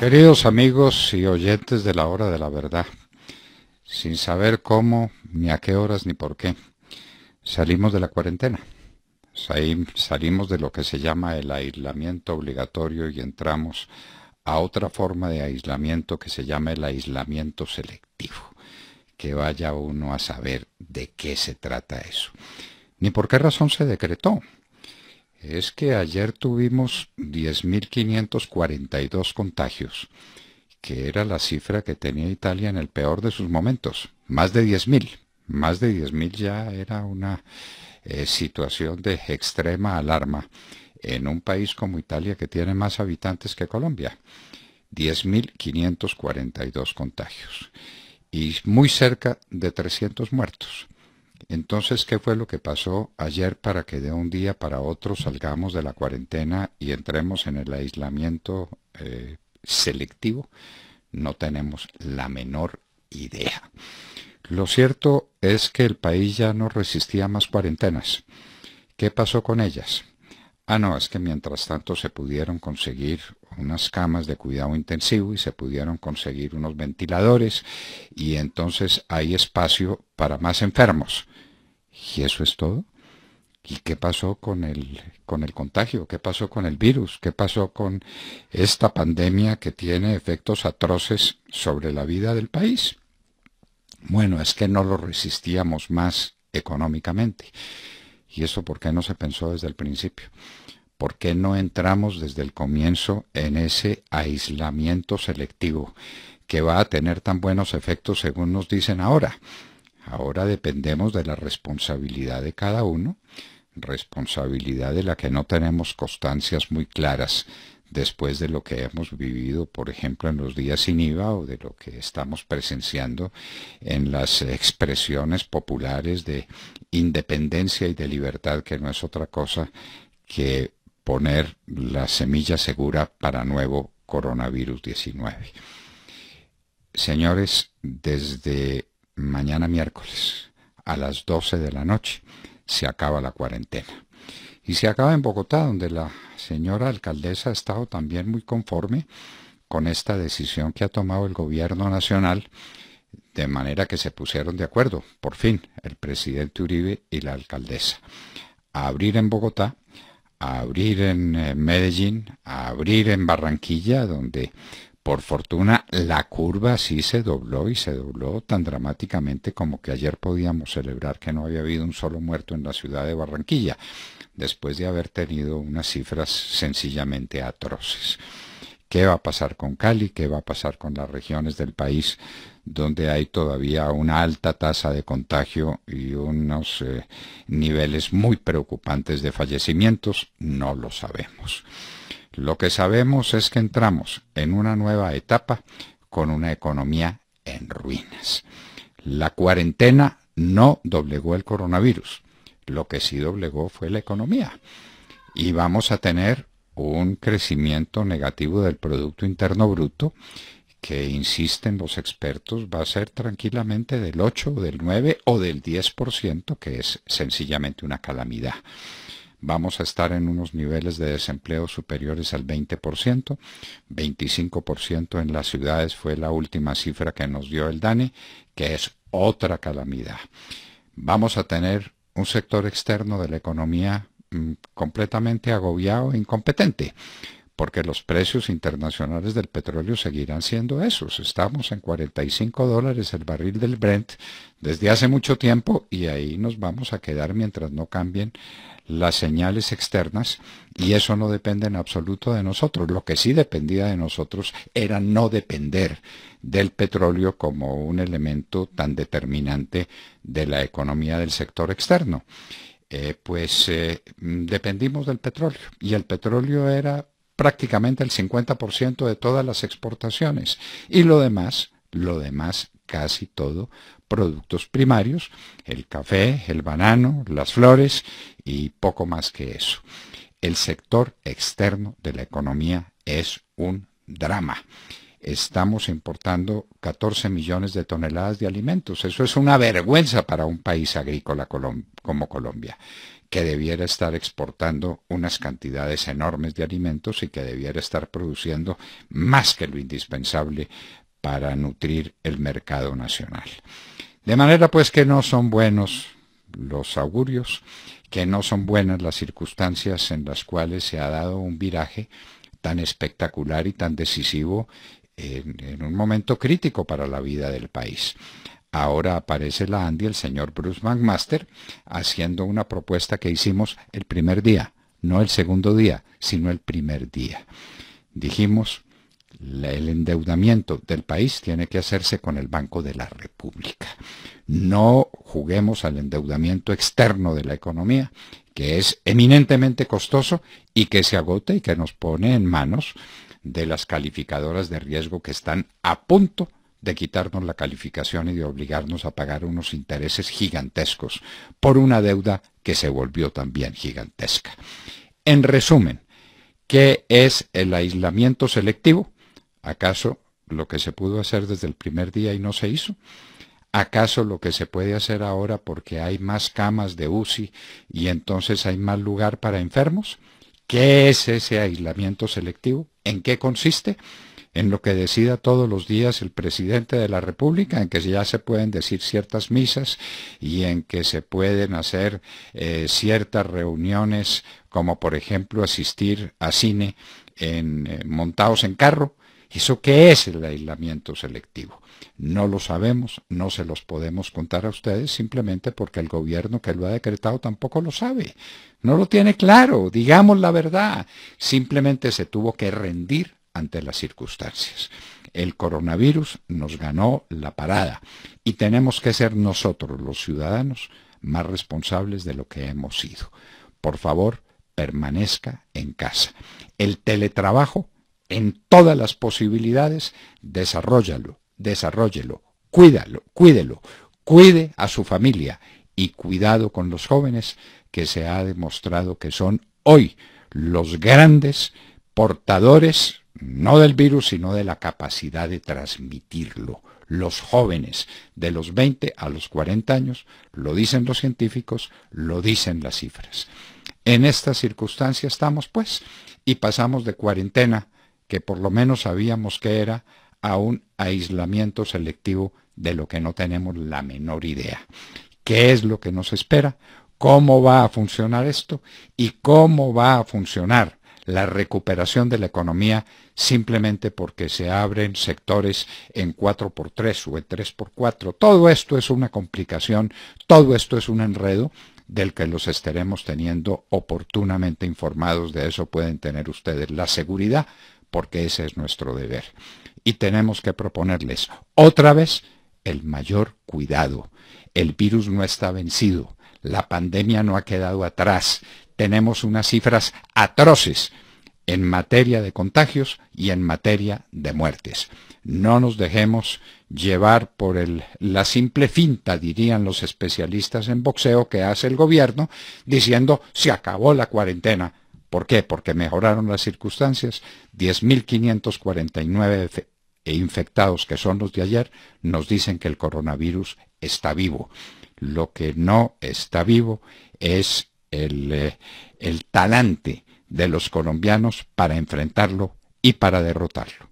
Queridos amigos y oyentes de la hora de la verdad, sin saber cómo, ni a qué horas, ni por qué, salimos de la cuarentena. Salimos de lo que se llama el aislamiento obligatorio y entramos a otra forma de aislamiento que se llama el aislamiento selectivo. Que vaya uno a saber de qué se trata eso. Ni por qué razón se decretó es que ayer tuvimos 10.542 contagios, que era la cifra que tenía Italia en el peor de sus momentos, más de 10.000. Más de 10.000 ya era una eh, situación de extrema alarma en un país como Italia que tiene más habitantes que Colombia. 10.542 contagios y muy cerca de 300 muertos. Entonces, ¿qué fue lo que pasó ayer para que de un día para otro salgamos de la cuarentena y entremos en el aislamiento eh, selectivo? No tenemos la menor idea. Lo cierto es que el país ya no resistía más cuarentenas. ¿Qué pasó con ellas? Ah, no, es que mientras tanto se pudieron conseguir unas camas de cuidado intensivo y se pudieron conseguir unos ventiladores y entonces hay espacio para más enfermos. Y eso es todo. ¿Y qué pasó con el, con el contagio? ¿Qué pasó con el virus? ¿Qué pasó con esta pandemia que tiene efectos atroces sobre la vida del país? Bueno, es que no lo resistíamos más económicamente. ¿Y eso por qué no se pensó desde el principio? ¿Por qué no entramos desde el comienzo en ese aislamiento selectivo que va a tener tan buenos efectos según nos dicen ahora? Ahora dependemos de la responsabilidad de cada uno, responsabilidad de la que no tenemos constancias muy claras después de lo que hemos vivido, por ejemplo, en los días sin IVA o de lo que estamos presenciando en las expresiones populares de independencia y de libertad, que no es otra cosa que poner la semilla segura para nuevo coronavirus 19. Señores, desde mañana miércoles a las 12 de la noche se acaba la cuarentena. Y se acaba en Bogotá, donde la señora alcaldesa ha estado también muy conforme con esta decisión que ha tomado el gobierno nacional, de manera que se pusieron de acuerdo, por fin, el presidente Uribe y la alcaldesa. A abrir en Bogotá, a abrir en eh, Medellín, a abrir en Barranquilla, donde por fortuna, la curva sí se dobló y se dobló tan dramáticamente como que ayer podíamos celebrar que no había habido un solo muerto en la ciudad de Barranquilla, después de haber tenido unas cifras sencillamente atroces. ¿Qué va a pasar con Cali? ¿Qué va a pasar con las regiones del país donde hay todavía una alta tasa de contagio y unos eh, niveles muy preocupantes de fallecimientos? No lo sabemos. Lo que sabemos es que entramos en una nueva etapa con una economía en ruinas. La cuarentena no doblegó el coronavirus. Lo que sí doblegó fue la economía. Y vamos a tener un crecimiento negativo del Producto Interno Bruto que, insisten los expertos, va a ser tranquilamente del 8 del 9 o del 10%, que es sencillamente una calamidad vamos a estar en unos niveles de desempleo superiores al 20%, 25% en las ciudades fue la última cifra que nos dio el DANE, que es otra calamidad. Vamos a tener un sector externo de la economía mm, completamente agobiado e incompetente porque los precios internacionales del petróleo seguirán siendo esos. Estamos en 45 dólares el barril del Brent desde hace mucho tiempo y ahí nos vamos a quedar mientras no cambien las señales externas y eso no depende en absoluto de nosotros. Lo que sí dependía de nosotros era no depender del petróleo como un elemento tan determinante de la economía del sector externo. Eh, pues eh, mm, dependimos del petróleo y el petróleo era prácticamente el 50% de todas las exportaciones. Y lo demás, lo demás casi todo, productos primarios, el café, el banano, las flores y poco más que eso. El sector externo de la economía es un drama. Estamos importando 14 millones de toneladas de alimentos. Eso es una vergüenza para un país agrícola como Colombia que debiera estar exportando unas cantidades enormes de alimentos y que debiera estar produciendo más que lo indispensable para nutrir el mercado nacional. De manera pues que no son buenos los augurios, que no son buenas las circunstancias en las cuales se ha dado un viraje tan espectacular y tan decisivo en, un momento crítico para la vida del país. Ahora aparece la Andy, el señor Bruce McMaster, haciendo una propuesta que hicimos el primer día, no el segundo día, sino el primer día. Dijimos, el endeudamiento del país tiene que hacerse con el Banco de la República. No juguemos al endeudamiento externo de la economía, que es eminentemente costoso y que se agota y que nos pone en manos de las calificadoras de riesgo que están a punto de quitarnos la calificación y de obligarnos a pagar unos intereses gigantescos por una deuda que se volvió también gigantesca. En resumen, ¿qué es el aislamiento selectivo? ¿Acaso lo que se pudo hacer desde el primer día y no se hizo? ¿Acaso lo que se puede hacer ahora porque hay más camas de UCI y entonces hay más lugar para enfermos? ¿Qué es ese aislamiento selectivo? ¿En qué consiste? en lo que decida todos los días el presidente de la República, en que ya se pueden decir ciertas misas y en que se pueden hacer eh, ciertas reuniones, como por ejemplo asistir a cine en, eh, montados en carro. ¿Eso qué es el aislamiento selectivo? No lo sabemos, no se los podemos contar a ustedes simplemente porque el gobierno que lo ha decretado tampoco lo sabe. No lo tiene claro, digamos la verdad. Simplemente se tuvo que rendir ante las circunstancias. El coronavirus nos ganó la parada y tenemos que ser nosotros los ciudadanos más responsables de lo que hemos sido. Por favor, permanezca en casa. El teletrabajo, en todas las posibilidades, desarrollalo, desarrollelo, cuídalo, cuídelo, cuide a su familia y cuidado con los jóvenes que se ha demostrado que son hoy los grandes portadores no del virus, sino de la capacidad de transmitirlo. Los jóvenes de los 20 a los 40 años, lo dicen los científicos, lo dicen las cifras. En esta circunstancia estamos pues y pasamos de cuarentena, que por lo menos sabíamos que era, a un aislamiento selectivo de lo que no tenemos la menor idea. ¿Qué es lo que nos espera? ¿Cómo va a funcionar esto? ¿Y cómo va a funcionar la recuperación de la economía simplemente porque se abren sectores en 4x3 o en 3x4. Todo esto es una complicación, todo esto es un enredo del que los estaremos teniendo oportunamente informados. De eso pueden tener ustedes la seguridad, porque ese es nuestro deber. Y tenemos que proponerles otra vez el mayor cuidado. El virus no está vencido. La pandemia no ha quedado atrás tenemos unas cifras atroces en materia de contagios y en materia de muertes. No nos dejemos llevar por la simple finta, dirían los especialistas en boxeo, que hace el gobierno, diciendo se acabó la cuarentena. ¿Por qué? Porque mejoraron las circunstancias. 10.549 e infectados, que son los de ayer, nos dicen que el coronavirus está vivo. Lo que no está vivo es eh, el, talante de los colombianos para enfrentarlo y para derrotarlo.